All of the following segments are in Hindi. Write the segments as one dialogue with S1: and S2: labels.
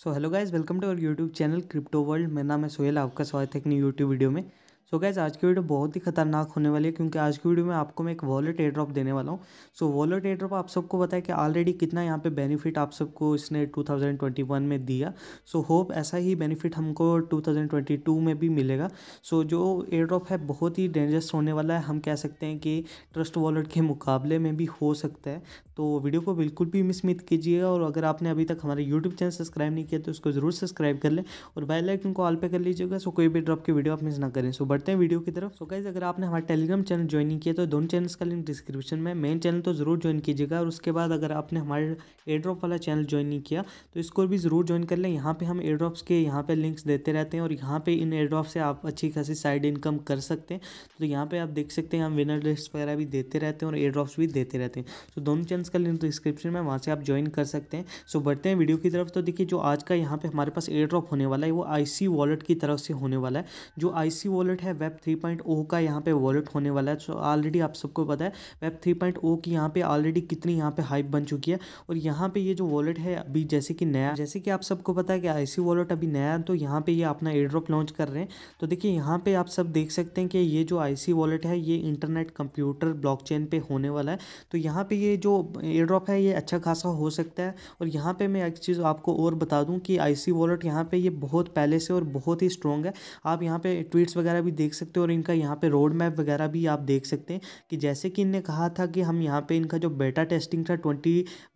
S1: so hello guys welcome to our YouTube channel crypto world मेरा नाम है सोहेल आपका स्वागत है एक न्यू यूट्यूब वीडियो में सो so गैज़ आज की वीडियो बहुत ही खतरनाक होने वाली है क्योंकि आज की वीडियो में आपको मैं एक वॉलेट एड्रॉप देने वाला हूँ सो so, वॉलेट एड्रॉप आप सबको बताया कि ऑलरेडी कितना यहाँ पे बेनिफिट आप सबको इसने 2021 में दिया सो so, होप ऐसा ही बेनिफिट हमको 2022 में भी मिलेगा सो so, जो एड्रॉप है बहुत ही डेंजरस होने वाला है हम कह सकते हैं कि ट्रस्ट वॉलेट के मुकाबले में भी हो सकता है तो वीडियो को बिल्कुल भी मिस मित कीजिएगा और अगर आपने अभी तक हमारे यूट्यूब चैनल सब्सक्राइब नहीं किया तो उसको ज़रूर सब्सक्राइब कर लें और बेलाइकन को ऑल पे कर लीजिएगा सो कोई भी ड्रॉप की वीडियो आप मिस ना करें सो बढ़ते हैं वीडियो की तरफ सो गाइज अगर आपने हमारे टेलीग्राम चैनल ज्वाइन नहीं किया तो दोनों चैनल्स का लिंक डिस्क्रिप्शन में मेन चैनल तो ज़रूर ज्वाइन कीजिएगा और उसके बाद अगर आपने हमारे एयड्रॉप वाला चैनल ज्वाइन नहीं किया तो इसको भी ज़रूर ज्वाइन कर लें यहाँ पर हम एयड्रॉप्स के यहाँ पर लिंक्स देते रहते हैं और यहाँ पर इन एयड्रॉप से आप अच्छी खासी साइड इनकम कर सकते हैं तो यहाँ पर आप देख सकते हैं हम विनर लिस्ट वगैरह भी देते रहते हैं और एयड्रॉप्स भी देते रहते हैं तो दोनों चैनल्स का लिंक डिस्क्रिप्शन में वहाँ से आप ज्वाइन कर सकते हैं सो बढ़ते हैं वीडियो की तरफ तो देखिए जो आज का यहाँ पर हमारे पास एयड्रॉप होने वाला है वो आई वॉलेट की तरफ से होने वाला है जो आई वॉलेट है है वेब थ्री पॉइंट ओ का यहाँ पे वॉलेट होने वाला है सो ऑलरेडी आप सबको पता है वेब थ्री पॉइंट ओ की यहाँ पे ऑलरेडी कितनी यहाँ पे हाइप बन चुकी है और यहाँ पे ये जो वॉलेट है अभी जैसे कि नया जैसे कि आप सबको पता है कि आई वॉलेट अभी नया है तो यहाँ पे ये अपना एयरड्रॉप लॉन्च कर रहे हैं तो देखिए यहाँ पे आप सब देख सकते हैं कि ये जो आई वॉलेट है ये इंटरनेट कंप्यूटर ब्लॉकचेन पे होने वाला है तो यहाँ पे ये जो एयरड्रॉप है ये अच्छा खासा हो सकता है और यहाँ पे मैं एक चीज़ आपको और बता दूँ कि आई वॉलेट यहाँ पे ये बहुत पहले से और बहुत ही स्ट्रॉन्ग है आप यहाँ पे ट्वीट्स वगैरह भी देख सकते हो और इनका यहाँ पे रोड मैप वगैरह भी आप देख सकते हैं कि जैसे कि इनने कहा था कि हम यहाँ पे इनका जो बेटा टेस्टिंग था ट्वेंटी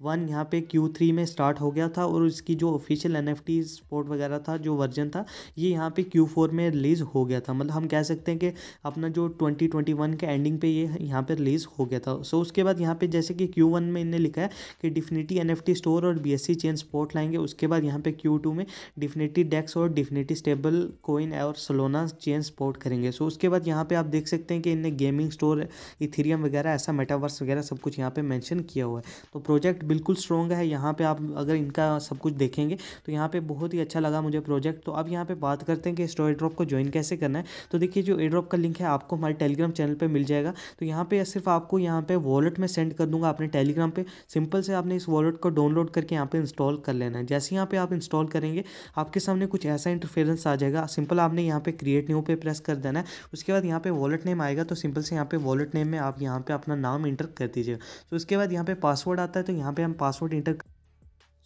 S1: वन यहाँ पे क्यू थ्री में स्टार्ट हो गया था और इसकी जो official N F T support वगैरह था जो वर्जन था ये यहाँ पर क्यू फोर में रिलीज़ हो गया था मतलब हम कह सकते हैं कि अपना जो ट्वेंटी ट्वेंटी वन के एंडिंग पे ये यहाँ पर रिलीज़ हो गया था सो उसके बाद यहाँ पर जैसे कि क्यू वन में इनने लिखा है कि Dfinity N F T store और B S C chain support लाएंगे उसके बाद यहाँ पे क्यू टू में डिफिनिटी डेक्स और डिफिनिटी स्टेबल कोइन और सलोना चेन सपोर्ट करें करेंगे सो उसके बाद यहाँ पे आप देख सकते हैं कि इनने गेमिंग स्टोर इथेरियम वगैरह ऐसा मेटावर्स वगैरह सब कुछ यहाँ पे मेंशन किया हुआ है तो प्रोजेक्ट बिल्कुल स्ट्रॉन्ग है यहाँ पे आप अगर इनका सब कुछ देखेंगे तो यहाँ पे बहुत ही अच्छा लगा मुझे प्रोजेक्ट तो अब यहाँ पे बात करते हैं कि इस ड्रॉप को ज्वाइन कैसे करना है तो देखिए जो एड्रॉप का लिंक है आपको हमारे टेलीग्राम चैनल पर मिल जाएगा तो यहाँ पर सिर्फ आपको यहाँ पर वॉलेट में सेंड कर दूंगा अपने टेलीग्राम पर सिंपल से आपने इस वॉलेट को डाउनलोड करके यहाँ पर इंस्टॉल कर लेना है जैसे यहाँ पर आप इंस्टॉल करेंगे आपके सामने कुछ ऐसा इंटरफेरेंस आ जाएगा सिंपल आपने यहाँ पर क्रिएट न्यू पे प्रेस कर कर देना है उसके बाद यहाँ पे वॉलेट नेम आएगा तो सिंपल से यहाँ पे वॉलेट नेम में आप यहाँ पे अपना नाम इंटर कर दीजिए तो उसके बाद यहाँ पे पासवर्ड आता है तो यहाँ पे हम password enter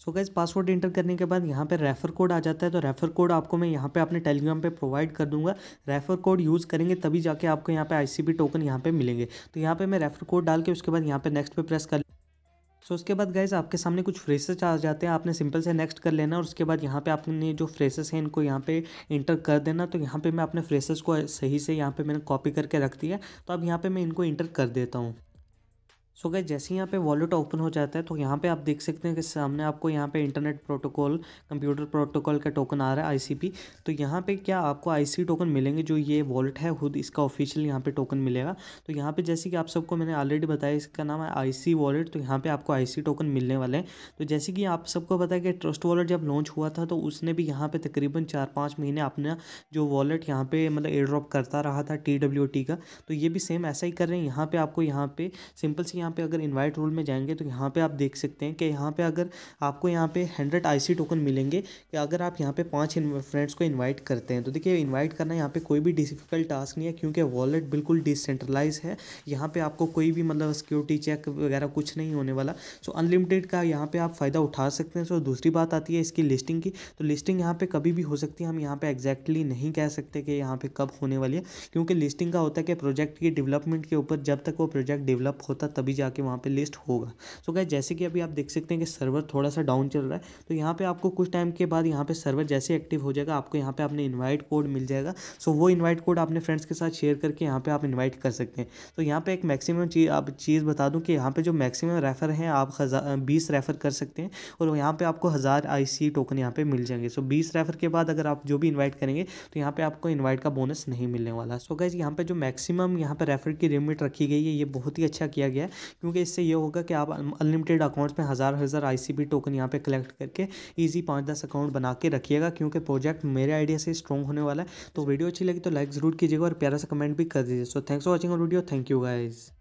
S1: so guess password enter करने के बाद यहाँ पे रेफ़र कोड आ जाता है तो रेफ़र कोड आपको मैं यहाँ पे अपने टेलीग्राम पे प्रोवाइड कर दूंगा रेफ़र कोड यूज़ करेंगे तभी जाके आपको यहाँ पे आईसीबी टोकन यहाँ पे मिलेंगे तो यहाँ पे मैं रेफ़र कोड डाल के उसके बाद यहाँ पे नेक्स्ट पे प्रेस कर सो उसके बाद गाइज आपके सामने कुछ फ्रेसेस आ जाते हैं आपने सिंपल से नेक्स्ट कर लेना और उसके बाद यहाँ पे आपने जो फ्रेसेस हैं इनको यहाँ पे इंटर कर देना तो यहाँ पे मैं अपने फ्रेसेस को सही से यहाँ पे मैंने कॉपी करके रख दिया तो अब यहाँ पे मैं इनको इंटर कर देता हूँ सो गए जैसे ही यहाँ पे वॉलेट ओपन हो जाता है तो यहाँ पे आप देख सकते हैं कि सामने आपको यहाँ पे इंटरनेट प्रोटोकॉल कंप्यूटर प्रोटोकॉल का टोकन आ रहा है आईसीपी तो यहाँ पे क्या आपको आईसी टोकन मिलेंगे जो ये वॉलेट है खुद इसका ऑफिशियल यहाँ पे टोकन मिलेगा तो यहाँ पे जैसे कि आप सबको मैंने ऑलरेडी बताया इसका नाम है आई वॉलेट तो यहाँ पर आपको आई टोकन मिलने वाले हैं तो जैसे कि आप सबको पता है कि ट्रस्ट वॉलेट जब लॉन्च हुआ था तो उसने भी यहाँ पर तकरीबन चार पाँच महीने अपना जो वॉलेट यहाँ पर मतलब एयर ड्रॉप करता रहा था टी का तो ये भी सेम ऐसा ही कर रहे हैं यहाँ पर आपको यहाँ पर सिंपल सी यहाँ पे अगर इनवाइट रोल में जाएंगे तो यहाँ पे आप देख सकते हैं कि यहाँ पे अगर आपको यहाँ पे हंड्रेड आईसी टोकन मिलेंगे कि अगर आप यहाँ पे पांच फ्रेंड्स को इनवाइट करते हैं तो देखिए इनवाइट करना यहाँ पे कोई भी डिफिकल्ट टास्क नहीं है क्योंकि वॉलेट बिल्कुल डिसेंट्रलाइज है यहाँ पर आपको कोई भी मतलब सिक्योरिटी चेक वगैरह कुछ नहीं होने वाला सो अनलिमिटेड का यहाँ पर आप फ़ायदा उठा सकते हैं सो दूसरी बात आती है इसकी लिस्टिंग की तो लिस्टिंग यहाँ पर कभी भी हो सकती है हम यहाँ पर एग्जैक्टली नहीं कह सकते कि यहाँ पर कब होने वाली है क्योंकि लिस्टिंग का होता है कि प्रोजेक्ट की डेवलपमेंट के ऊपर जब तक वो प्रोजेक्ट डेवलप होता तभी जाके वहाँ पे लिस्ट होगा सो गए जैसे कि अभी आप देख सकते हैं कि सर्वर थोड़ा सा डाउन चल रहा है तो यहाँ पे आपको कुछ टाइम के बाद यहाँ पे सर्वर जैसे एक्टिव हो जाएगा आपको यहाँ पे आपने इन्वाइट कोड मिल जाएगा सो वो इन्वाइट कोड अपने फ्रेंड्स के साथ शेयर करके यहाँ पे आप इन्वाइट कर सकते हैं तो यहाँ पे एक मैक्सिमम चीज़ आप चीज़ बता दूँ कि यहाँ पर जो मैक्सिमम रेफर हैं आप हज़ार बीस रेफर कर सकते हैं और यहाँ पर आपको हज़ार आई टोकन यहाँ पर मिल जाएंगे सो बीस रेफर के बाद अगर आप जो भी इन्वाइट करेंगे तो यहाँ पर आपको इन्वाइट का बोनस नहीं मिलने वाला सो गैज यहाँ पर जो मैक्सिमम यहाँ पर रेफर की लिमिट रखी गई है ये बहुत ही अच्छा किया गया है क्योंकि इससे ये होगा कि आप अनलिमिटेड अकाउंट्स में हज़ार हज़ार आई टोकन यहाँ पर कलेक्ट करके ईजी पाँच दस अकाउंट बना के रखिएगा क्योंकि प्रोजेक्ट मेरे आइडिया से स्ट्रॉन्ग होने वाला है तो वीडियो अच्छी लगी तो लाइक ज़रूर कीजिएगा और प्यारा सा कमेंट भी कर दीजिए so thanks for watching video thank you guys